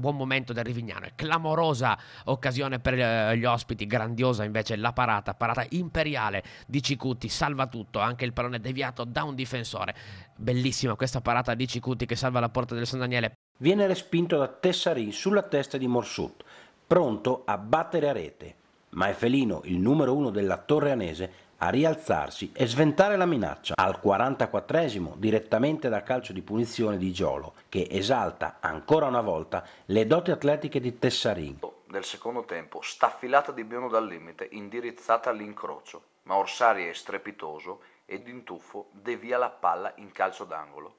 buon momento del Rivignano e clamorosa occasione per eh, gli ospiti, grandiosa invece la parata, parata imperiale di Cicuti, salva tutto, anche il pallone deviato da un difensore. Bellissima questa parata di Cicuti che salva la porta del San Daniele. Viene respinto da Tessarin sulla testa di Morsut, pronto a battere a rete, ma è Felino, il numero uno della Torreanese, a rialzarsi e sventare la minaccia. Al 44esimo direttamente da calcio di punizione di Giolo che esalta ancora una volta le doti atletiche di Tessarin. Del secondo tempo, staffilata di Biono dal limite, indirizzata all'incrocio, ma Orsari è strepitoso ed in tuffo devia la palla in calcio d'angolo.